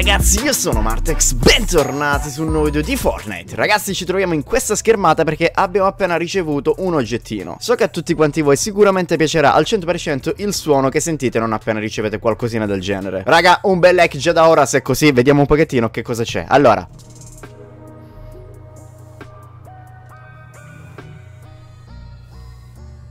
ragazzi, io sono Martex, bentornati su un nuovo video di Fortnite Ragazzi ci troviamo in questa schermata perché abbiamo appena ricevuto un oggettino So che a tutti quanti voi sicuramente piacerà al 100% il suono che sentite non appena ricevete qualcosina del genere Raga, un bel like già da ora, se è così, vediamo un pochettino che cosa c'è Allora,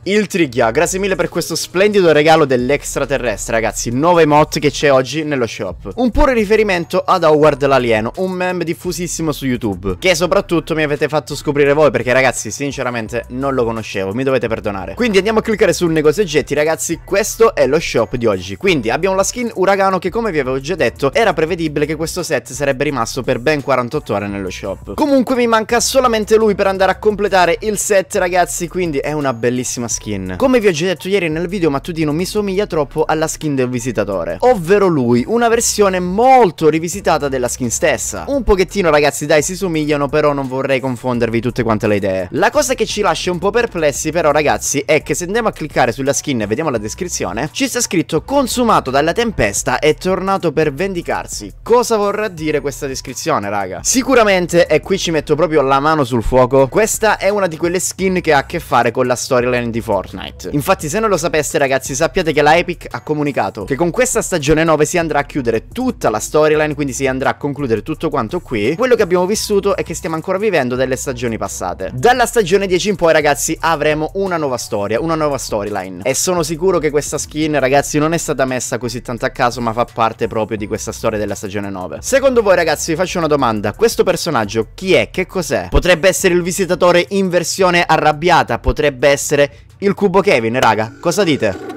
il Trigia, grazie mille per questo splendido regalo dell'extraterrestre, ragazzi. 9 mod che c'è oggi nello shop. Un puro riferimento ad Howard l'alieno, un meme diffusissimo su YouTube. Che soprattutto mi avete fatto scoprire voi, perché ragazzi, sinceramente non lo conoscevo, mi dovete perdonare. Quindi andiamo a cliccare sul negozio oggetti, ragazzi. Questo è lo shop di oggi. Quindi abbiamo la skin Uragano che, come vi avevo già detto, era prevedibile che questo set sarebbe rimasto per ben 48 ore nello shop. Comunque mi manca solamente lui per andare a completare il set, ragazzi. Quindi è una bellissima skin skin. Come vi ho già detto ieri nel video mattutino mi somiglia troppo alla skin del visitatore, ovvero lui, una versione molto rivisitata della skin stessa. Un pochettino ragazzi dai si somigliano però non vorrei confondervi tutte quante le idee. La cosa che ci lascia un po' perplessi però ragazzi è che se andiamo a cliccare sulla skin e vediamo la descrizione, ci sta scritto consumato dalla tempesta e tornato per vendicarsi. Cosa vorrà dire questa descrizione raga? Sicuramente, e qui ci metto proprio la mano sul fuoco, questa è una di quelle skin che ha a che fare con la storyline di di Fortnite. Infatti se non lo sapeste ragazzi sappiate che la Epic ha comunicato che con questa stagione 9 si andrà a chiudere tutta la storyline, quindi si andrà a concludere tutto quanto qui. Quello che abbiamo vissuto è che stiamo ancora vivendo delle stagioni passate. Dalla stagione 10 in poi ragazzi avremo una nuova storia, una nuova storyline. E sono sicuro che questa skin ragazzi non è stata messa così tanto a caso ma fa parte proprio di questa storia della stagione 9. Secondo voi ragazzi vi faccio una domanda, questo personaggio chi è? Che cos'è? Potrebbe essere il visitatore in versione arrabbiata, potrebbe essere il cubo Kevin, raga. Cosa dite?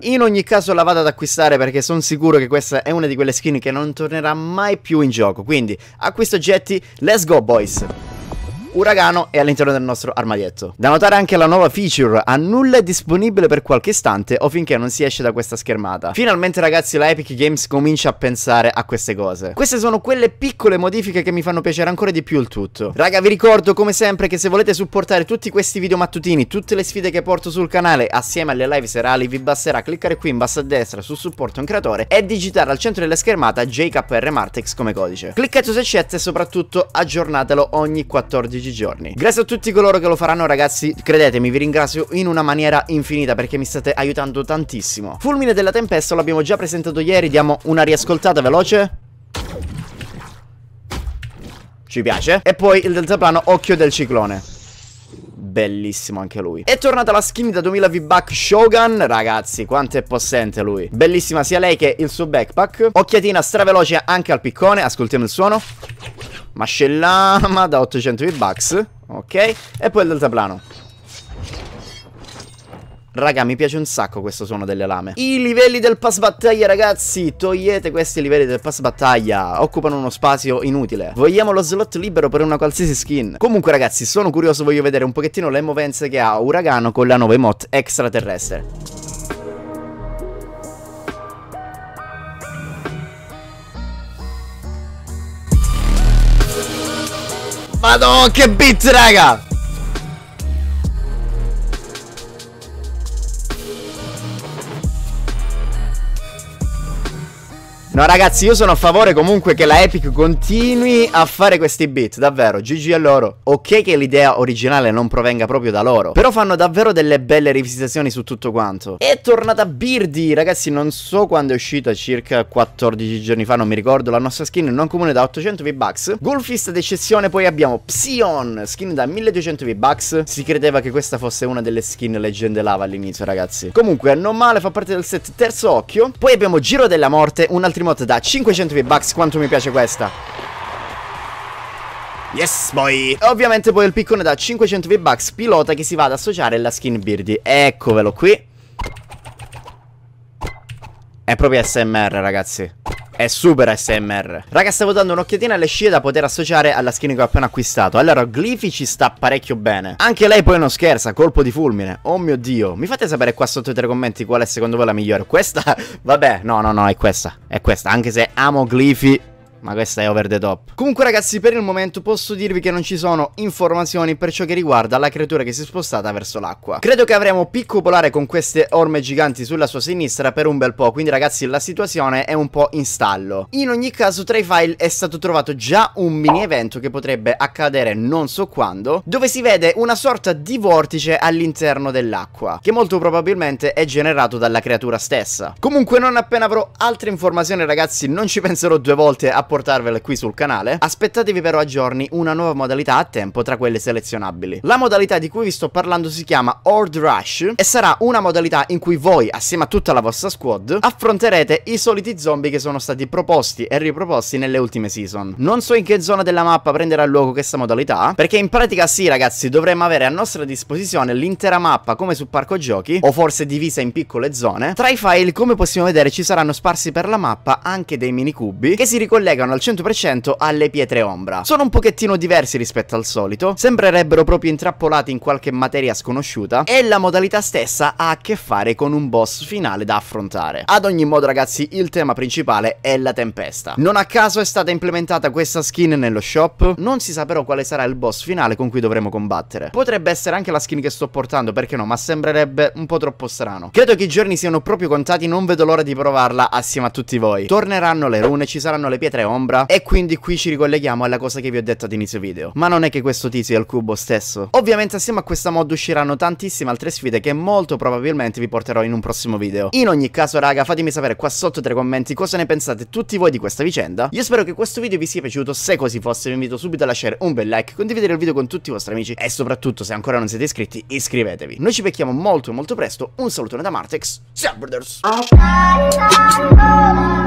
In ogni caso la vado ad acquistare perché sono sicuro che questa è una di quelle skin che non tornerà mai più in gioco. Quindi acquisto oggetti, let's go boys! uragano è all'interno del nostro armadietto. Da notare anche la nuova feature, a nulla è disponibile per qualche istante o finché non si esce da questa schermata. Finalmente ragazzi la Epic Games comincia a pensare a queste cose. Queste sono quelle piccole modifiche che mi fanno piacere ancora di più il tutto. Raga vi ricordo come sempre che se volete supportare tutti questi video mattutini, tutte le sfide che porto sul canale assieme alle live serali vi basterà cliccare qui in basso a destra su supporto un creatore e digitare al centro della schermata JKR Martex come codice. Cliccate su accetta e soprattutto aggiornatelo ogni 14 14 giorni Grazie a tutti coloro che lo faranno ragazzi Credetemi vi ringrazio in una maniera infinita Perché mi state aiutando tantissimo Fulmine della tempesta l'abbiamo già presentato ieri Diamo una riascoltata veloce Ci piace E poi il deltaplano occhio del ciclone Bellissimo anche lui È tornata la skin da 2000 V-Buck Shogun Ragazzi quanto è possente lui Bellissima sia lei che il suo backpack Occhiatina straveloce anche al piccone Ascoltiamo il suono Mascellama da 800 V-Bucks. Ok. E poi il deltaplano. Raga, mi piace un sacco questo suono delle lame. I livelli del pass battaglia, ragazzi. Togliete questi livelli del pass battaglia. Occupano uno spazio inutile. Vogliamo lo slot libero per una qualsiasi skin. Comunque, ragazzi, sono curioso. Voglio vedere un pochettino le movenze che ha Uragano con la nuova emote extraterrestre. Madonna, che beat, raga! No ragazzi io sono a favore comunque che la Epic continui a fare questi beat Davvero GG a loro Ok che l'idea originale non provenga proprio da loro Però fanno davvero delle belle rivisitazioni su tutto quanto È tornata Birdy ragazzi non so quando è uscita circa 14 giorni fa non mi ricordo La nostra skin non comune da 800 V-Bucks Golfist d'eccezione poi abbiamo Psion Skin da 1200 V-Bucks Si credeva che questa fosse una delle skin leggende lava all'inizio ragazzi Comunque non male fa parte del set terzo occhio Poi abbiamo Giro della Morte un altro emote da 500 V-Bucks quanto mi piace questa. Yes boy! Ovviamente poi il piccone da 500 V-Bucks pilota che si va ad associare alla skin Birdie Eccovelo qui. È proprio SMR ragazzi è super SMR. Raga, stavo dando un'occhiatina alle scie da poter associare alla skin che ho appena acquistato. Allora, Glifi ci sta parecchio bene. Anche lei poi non scherza, colpo di fulmine. Oh mio Dio. Mi fate sapere qua sotto tra i commenti qual è secondo voi la migliore. Questa, vabbè, no, no, no, è questa. È questa, anche se amo Glifi ma questa è over the top. Comunque ragazzi per il momento posso dirvi che non ci sono informazioni per ciò che riguarda la creatura che si è spostata verso l'acqua. Credo che avremo picco polare con queste orme giganti sulla sua sinistra per un bel po', quindi ragazzi la situazione è un po' in stallo. In ogni caso tra i file è stato trovato già un mini evento che potrebbe accadere non so quando, dove si vede una sorta di vortice all'interno dell'acqua, che molto probabilmente è generato dalla creatura stessa. Comunque non appena avrò altre informazioni ragazzi non ci penserò due volte a portarvele qui sul canale, aspettatevi però a giorni una nuova modalità a tempo tra quelle selezionabili. La modalità di cui vi sto parlando si chiama Horde Rush e sarà una modalità in cui voi, assieme a tutta la vostra squad, affronterete i soliti zombie che sono stati proposti e riproposti nelle ultime season. Non so in che zona della mappa prenderà luogo questa modalità, perché in pratica sì ragazzi, dovremmo avere a nostra disposizione l'intera mappa come su parco giochi, o forse divisa in piccole zone. Tra i file, come possiamo vedere, ci saranno sparsi per la mappa anche dei mini cubi che si ricollegano legano al 100% alle pietre ombra. Sono un pochettino diversi rispetto al solito, sembrerebbero proprio intrappolati in qualche materia sconosciuta e la modalità stessa ha a che fare con un boss finale da affrontare. Ad ogni modo ragazzi il tema principale è la tempesta. Non a caso è stata implementata questa skin nello shop, non si sa però quale sarà il boss finale con cui dovremo combattere. Potrebbe essere anche la skin che sto portando, perché no, ma sembrerebbe un po' troppo strano. Credo che i giorni siano proprio contati, non vedo l'ora di provarla assieme a tutti voi. Torneranno le rune, ci saranno le pietre ombra e quindi qui ci ricolleghiamo alla cosa che vi ho detto ad inizio video. Ma non è che questo tizio è il cubo stesso. Ovviamente assieme a questa mod usciranno tantissime altre sfide che molto probabilmente vi porterò in un prossimo video. In ogni caso raga fatemi sapere qua sotto tra i commenti cosa ne pensate tutti voi di questa vicenda. Io spero che questo video vi sia piaciuto, se così fosse vi invito subito a lasciare un bel like, condividere il video con tutti i vostri amici e soprattutto se ancora non siete iscritti iscrivetevi. Noi ci becchiamo molto molto presto, un salutone da Martex, ciao brothers!